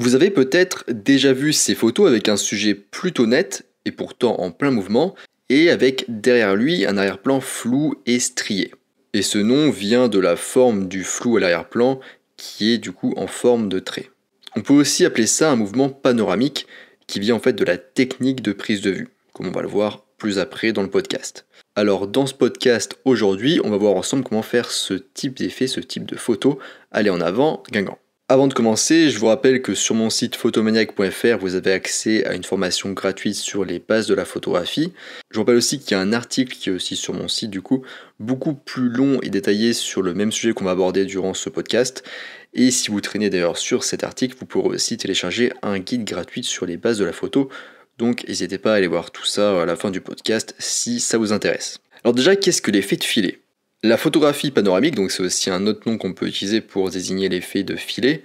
Vous avez peut-être déjà vu ces photos avec un sujet plutôt net et pourtant en plein mouvement et avec derrière lui un arrière-plan flou et strié. Et ce nom vient de la forme du flou à l'arrière-plan qui est du coup en forme de trait. On peut aussi appeler ça un mouvement panoramique qui vient en fait de la technique de prise de vue, comme on va le voir plus après dans le podcast. Alors dans ce podcast aujourd'hui, on va voir ensemble comment faire ce type d'effet, ce type de photo, Allez en avant, guingamp avant de commencer, je vous rappelle que sur mon site photomaniac.fr, vous avez accès à une formation gratuite sur les bases de la photographie. Je vous rappelle aussi qu'il y a un article qui est aussi sur mon site, du coup, beaucoup plus long et détaillé sur le même sujet qu'on va aborder durant ce podcast. Et si vous traînez d'ailleurs sur cet article, vous pourrez aussi télécharger un guide gratuit sur les bases de la photo. Donc n'hésitez pas à aller voir tout ça à la fin du podcast si ça vous intéresse. Alors déjà, qu'est-ce que l'effet de filet la photographie panoramique, donc c'est aussi un autre nom qu'on peut utiliser pour désigner l'effet de filet.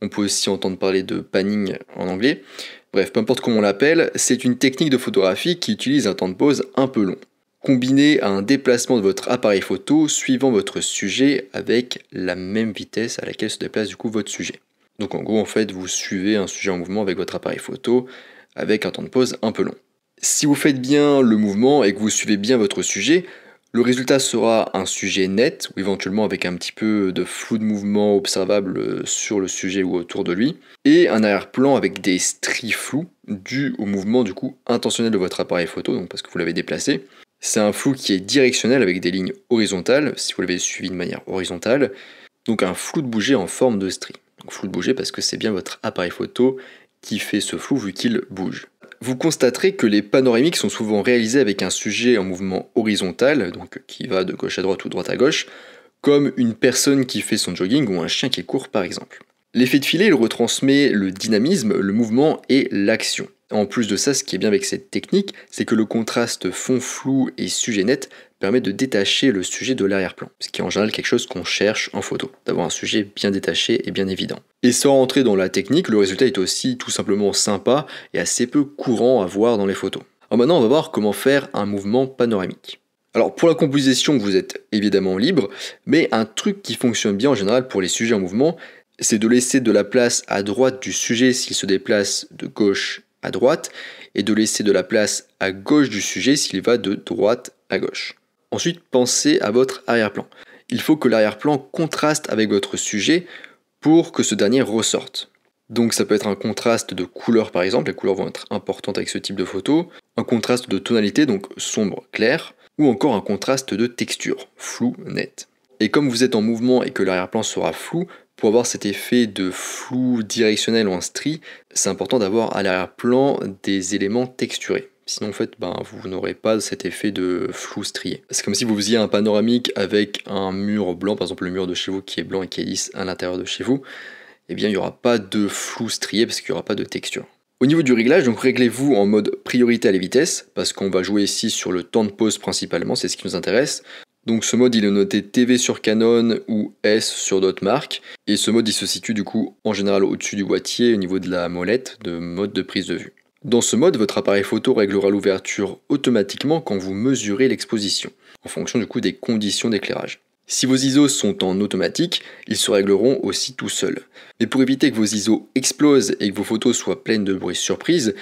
On peut aussi entendre parler de panning en anglais. Bref, peu importe comment on l'appelle, c'est une technique de photographie qui utilise un temps de pose un peu long, combiné à un déplacement de votre appareil photo suivant votre sujet avec la même vitesse à laquelle se déplace du coup votre sujet. Donc en gros, en fait, vous suivez un sujet en mouvement avec votre appareil photo avec un temps de pose un peu long. Si vous faites bien le mouvement et que vous suivez bien votre sujet, le résultat sera un sujet net, ou éventuellement avec un petit peu de flou de mouvement observable euh, sur le sujet ou autour de lui, et un arrière-plan avec des stries flous dus au mouvement du coup intentionnel de votre appareil photo, donc parce que vous l'avez déplacé. C'est un flou qui est directionnel avec des lignes horizontales, si vous l'avez suivi de manière horizontale, donc un flou de bouger en forme de stries. Donc flou de bouger parce que c'est bien votre appareil photo qui fait ce flou vu qu'il bouge vous constaterez que les panoramiques sont souvent réalisés avec un sujet en mouvement horizontal, donc qui va de gauche à droite ou de droite à gauche, comme une personne qui fait son jogging ou un chien qui court par exemple. L'effet de filet, il retransmet le dynamisme, le mouvement et l'action. En plus de ça, ce qui est bien avec cette technique, c'est que le contraste fond flou et sujet net permet de détacher le sujet de l'arrière-plan, ce qui est en général quelque chose qu'on cherche en photo, d'avoir un sujet bien détaché et bien évident. Et sans rentrer dans la technique, le résultat est aussi tout simplement sympa et assez peu courant à voir dans les photos. Alors maintenant, on va voir comment faire un mouvement panoramique. Alors pour la composition, vous êtes évidemment libre, mais un truc qui fonctionne bien en général pour les sujets en mouvement, c'est de laisser de la place à droite du sujet s'il se déplace de gauche à droite, et de laisser de la place à gauche du sujet s'il va de droite à gauche. Ensuite, pensez à votre arrière-plan. Il faut que l'arrière-plan contraste avec votre sujet pour que ce dernier ressorte. Donc ça peut être un contraste de couleur par exemple, les couleurs vont être importantes avec ce type de photo, un contraste de tonalité, donc sombre, clair, ou encore un contraste de texture, flou, net. Et comme vous êtes en mouvement et que l'arrière-plan sera flou, pour avoir cet effet de flou directionnel ou un stri, c'est important d'avoir à l'arrière-plan des éléments texturés. Sinon, en fait, ben, vous n'aurez pas cet effet de flou strié. C'est comme si vous faisiez un panoramique avec un mur blanc, par exemple le mur de chez vous qui est blanc et qui est lisse à l'intérieur de chez vous. Eh bien, il n'y aura pas de flou strié parce qu'il n'y aura pas de texture. Au niveau du réglage, donc réglez-vous en mode priorité à la vitesse, parce qu'on va jouer ici sur le temps de pause principalement, c'est ce qui nous intéresse. Donc ce mode il est noté TV sur Canon ou S sur d'autres marques. Et ce mode il se situe du coup en général au-dessus du boîtier au niveau de la molette de mode de prise de vue. Dans ce mode, votre appareil photo réglera l'ouverture automatiquement quand vous mesurez l'exposition, en fonction du coup des conditions d'éclairage. Si vos ISO sont en automatique, ils se régleront aussi tout seuls. Mais pour éviter que vos ISO explosent et que vos photos soient pleines de bruit surprise,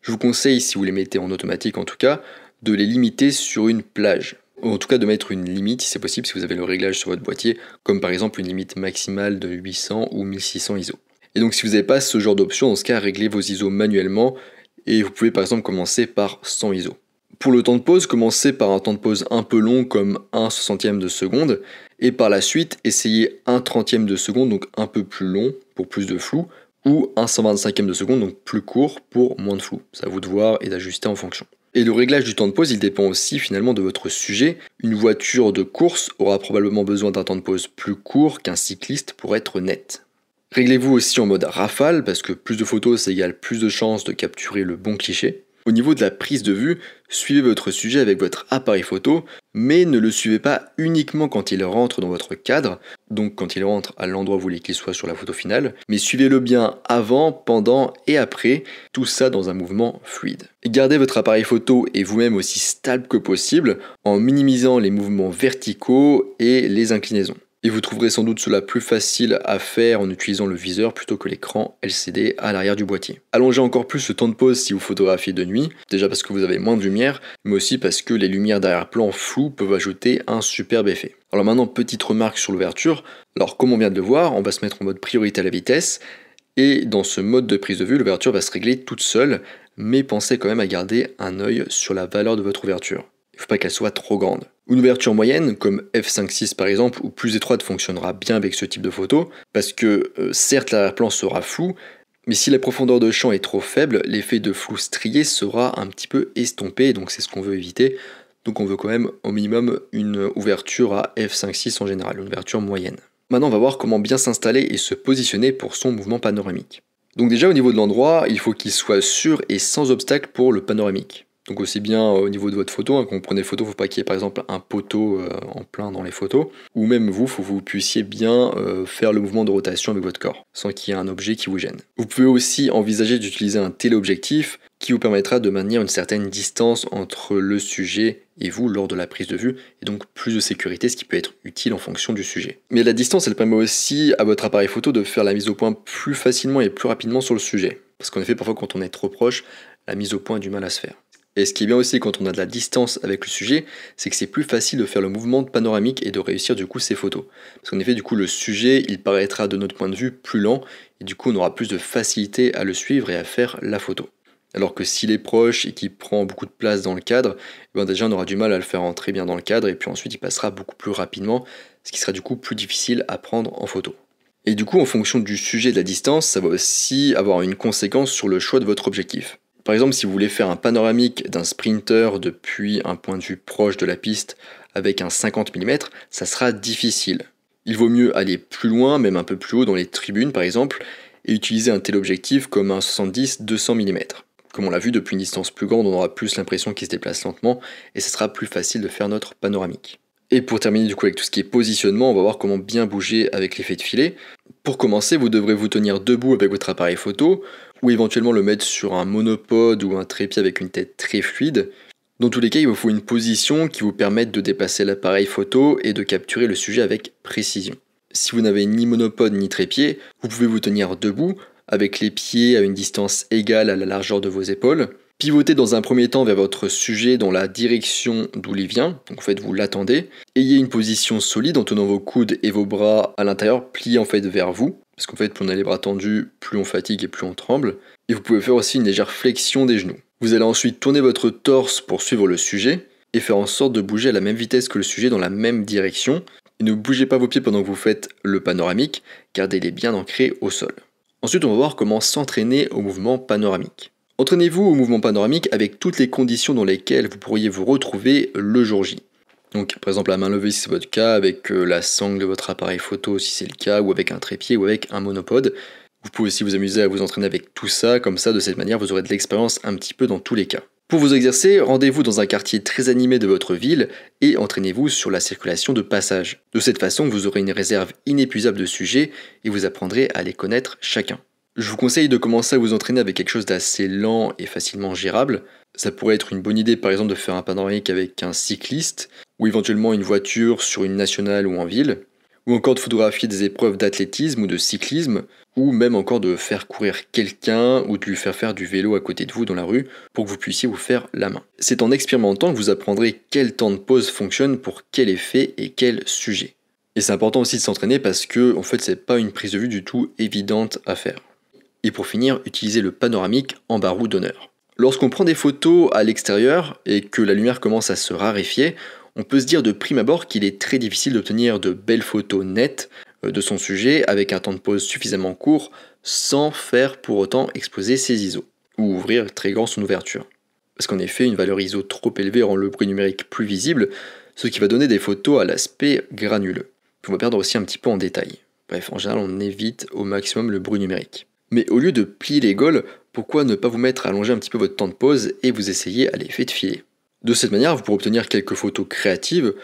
je vous conseille, si vous les mettez en automatique en tout cas, de les limiter sur une plage. en tout cas de mettre une limite si c'est possible si vous avez le réglage sur votre boîtier, comme par exemple une limite maximale de 800 ou 1600 ISO. Et donc si vous n'avez pas ce genre d'option, dans ce cas, réglez vos ISO manuellement et vous pouvez par exemple commencer par 100 ISO. Pour le temps de pause, commencez par un temps de pause un peu long comme 1 60 de seconde et par la suite essayez 1 30 de seconde donc un peu plus long pour plus de flou ou 1 125e de seconde donc plus court pour moins de flou. Ça à vous de voir et d'ajuster en fonction. Et le réglage du temps de pause, il dépend aussi finalement de votre sujet. Une voiture de course aura probablement besoin d'un temps de pause plus court qu'un cycliste pour être net. Réglez-vous aussi en mode rafale parce que plus de photos, ça égale plus de chances de capturer le bon cliché. Au niveau de la prise de vue, suivez votre sujet avec votre appareil photo, mais ne le suivez pas uniquement quand il rentre dans votre cadre, donc quand il rentre à l'endroit où vous voulez qu'il soit sur la photo finale, mais suivez-le bien avant, pendant et après, tout ça dans un mouvement fluide. Gardez votre appareil photo et vous-même aussi stable que possible en minimisant les mouvements verticaux et les inclinaisons et vous trouverez sans doute cela plus facile à faire en utilisant le viseur plutôt que l'écran LCD à l'arrière du boîtier. Allongez encore plus le temps de pause si vous photographiez de nuit, déjà parce que vous avez moins de lumière, mais aussi parce que les lumières d'arrière-plan flou peuvent ajouter un superbe effet. Alors maintenant, petite remarque sur l'ouverture. Alors comme on vient de le voir, on va se mettre en mode priorité à la vitesse, et dans ce mode de prise de vue, l'ouverture va se régler toute seule, mais pensez quand même à garder un œil sur la valeur de votre ouverture. Il ne faut pas qu'elle soit trop grande. Une ouverture moyenne, comme f5.6 par exemple, ou plus étroite fonctionnera bien avec ce type de photo, parce que euh, certes l'arrière-plan sera flou, mais si la profondeur de champ est trop faible, l'effet de flou strié sera un petit peu estompé, donc c'est ce qu'on veut éviter. Donc on veut quand même au minimum une ouverture à f5.6 en général, une ouverture moyenne. Maintenant on va voir comment bien s'installer et se positionner pour son mouvement panoramique. Donc déjà au niveau de l'endroit, il faut qu'il soit sûr et sans obstacle pour le panoramique. Donc aussi bien euh, au niveau de votre photo, hein, quand vous prenez photo, il ne faut pas qu'il y ait par exemple un poteau euh, en plein dans les photos, ou même vous, il faut que vous puissiez bien euh, faire le mouvement de rotation avec votre corps, sans qu'il y ait un objet qui vous gêne. Vous pouvez aussi envisager d'utiliser un téléobjectif qui vous permettra de maintenir une certaine distance entre le sujet et vous lors de la prise de vue, et donc plus de sécurité, ce qui peut être utile en fonction du sujet. Mais la distance, elle permet aussi à votre appareil photo de faire la mise au point plus facilement et plus rapidement sur le sujet. Parce qu'en effet, parfois quand on est trop proche, la mise au point a du mal à se faire. Et ce qui est bien aussi quand on a de la distance avec le sujet, c'est que c'est plus facile de faire le mouvement panoramique et de réussir du coup ses photos. Parce qu'en effet, du coup, le sujet, il paraîtra de notre point de vue plus lent, et du coup, on aura plus de facilité à le suivre et à faire la photo. Alors que s'il est proche et qu'il prend beaucoup de place dans le cadre, eh ben déjà on aura du mal à le faire entrer bien dans le cadre et puis ensuite il passera beaucoup plus rapidement, ce qui sera du coup plus difficile à prendre en photo. Et du coup, en fonction du sujet de la distance, ça va aussi avoir une conséquence sur le choix de votre objectif. Par exemple, si vous voulez faire un panoramique d'un sprinter depuis un point de vue proche de la piste avec un 50 mm, ça sera difficile. Il vaut mieux aller plus loin, même un peu plus haut dans les tribunes par exemple, et utiliser un tel objectif comme un 70-200 mm. Comme on l'a vu, depuis une distance plus grande, on aura plus l'impression qu'il se déplace lentement, et ce sera plus facile de faire notre panoramique. Et pour terminer du coup avec tout ce qui est positionnement, on va voir comment bien bouger avec l'effet de filet. Pour commencer, vous devrez vous tenir debout avec votre appareil photo, ou éventuellement le mettre sur un monopode ou un trépied avec une tête très fluide. Dans tous les cas, il vous faut une position qui vous permette de dépasser l'appareil photo et de capturer le sujet avec précision. Si vous n'avez ni monopode ni trépied, vous pouvez vous tenir debout, avec les pieds à une distance égale à la largeur de vos épaules, Pivotez dans un premier temps vers votre sujet dans la direction d'où il vient, donc en fait vous l'attendez. Ayez une position solide en tenant vos coudes et vos bras à l'intérieur pliés en fait vers vous. Parce qu'en fait, plus on a les bras tendus, plus on fatigue et plus on tremble. Et vous pouvez faire aussi une légère flexion des genoux. Vous allez ensuite tourner votre torse pour suivre le sujet et faire en sorte de bouger à la même vitesse que le sujet dans la même direction. Et ne bougez pas vos pieds pendant que vous faites le panoramique, gardez-les bien ancrés au sol. Ensuite, on va voir comment s'entraîner au mouvement panoramique. Entraînez-vous au mouvement panoramique avec toutes les conditions dans lesquelles vous pourriez vous retrouver le jour J. Donc par exemple la main levée si c'est votre cas, avec euh, la sangle de votre appareil photo si c'est le cas, ou avec un trépied ou avec un monopode. Vous pouvez aussi vous amuser à vous entraîner avec tout ça, comme ça de cette manière vous aurez de l'expérience un petit peu dans tous les cas. Pour vous exercer, rendez-vous dans un quartier très animé de votre ville et entraînez-vous sur la circulation de passage. De cette façon, vous aurez une réserve inépuisable de sujets et vous apprendrez à les connaître chacun. Je vous conseille de commencer à vous entraîner avec quelque chose d'assez lent et facilement gérable. Ça pourrait être une bonne idée par exemple de faire un panoramique avec un cycliste ou éventuellement une voiture sur une nationale ou en ville, ou encore de photographier des épreuves d'athlétisme ou de cyclisme, ou même encore de faire courir quelqu'un ou de lui faire faire du vélo à côté de vous dans la rue pour que vous puissiez vous faire la main. C'est en expérimentant que vous apprendrez quel temps de pause fonctionne pour quel effet et quel sujet. Et c'est important aussi de s'entraîner parce que en fait c'est pas une prise de vue du tout évidente à faire. Et pour finir, utilisez le panoramique en barreau d'honneur. Lorsqu'on prend des photos à l'extérieur et que la lumière commence à se raréfier, on peut se dire de prime abord qu'il est très difficile d'obtenir de belles photos nettes euh, de son sujet avec un temps de pose suffisamment court sans faire pour autant exposer ses ISO ou ouvrir très grand son ouverture. Parce qu'en effet, une valeur ISO trop élevée rend le bruit numérique plus visible, ce qui va donner des photos à l'aspect granuleux. On va perdre aussi un petit peu en détail. Bref, en général, on évite au maximum le bruit numérique. Mais au lieu de plier les gaules, pourquoi ne pas vous mettre à allonger un petit peu votre temps de pause et vous essayer à l'effet de filer de cette manière, vous pourrez obtenir quelques photos créatives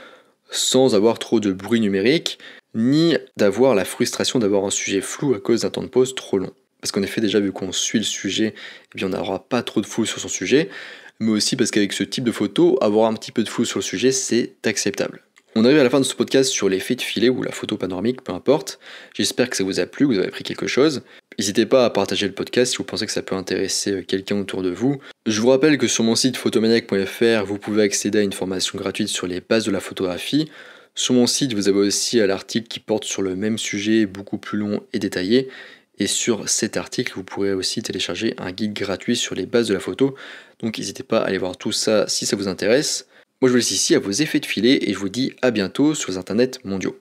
sans avoir trop de bruit numérique, ni d'avoir la frustration d'avoir un sujet flou à cause d'un temps de pause trop long. Parce qu'en effet, déjà vu qu'on suit le sujet, eh bien on n'aura pas trop de flou sur son sujet, mais aussi parce qu'avec ce type de photo, avoir un petit peu de flou sur le sujet, c'est acceptable. On arrive à la fin de ce podcast sur l'effet de filet ou la photo panoramique, peu importe. J'espère que ça vous a plu, que vous avez appris quelque chose. N'hésitez pas à partager le podcast si vous pensez que ça peut intéresser euh, quelqu'un autour de vous. Je vous rappelle que sur mon site photomaniac.fr, vous pouvez accéder à une formation gratuite sur les bases de la photographie. Sur mon site, vous avez aussi euh, l'article qui porte sur le même sujet, beaucoup plus long et détaillé. Et sur cet article, vous pourrez aussi télécharger un guide gratuit sur les bases de la photo. Donc n'hésitez pas à aller voir tout ça si ça vous intéresse. Moi je vous laisse ici à vos effets de filet et je vous dis à bientôt sur les internets mondiaux.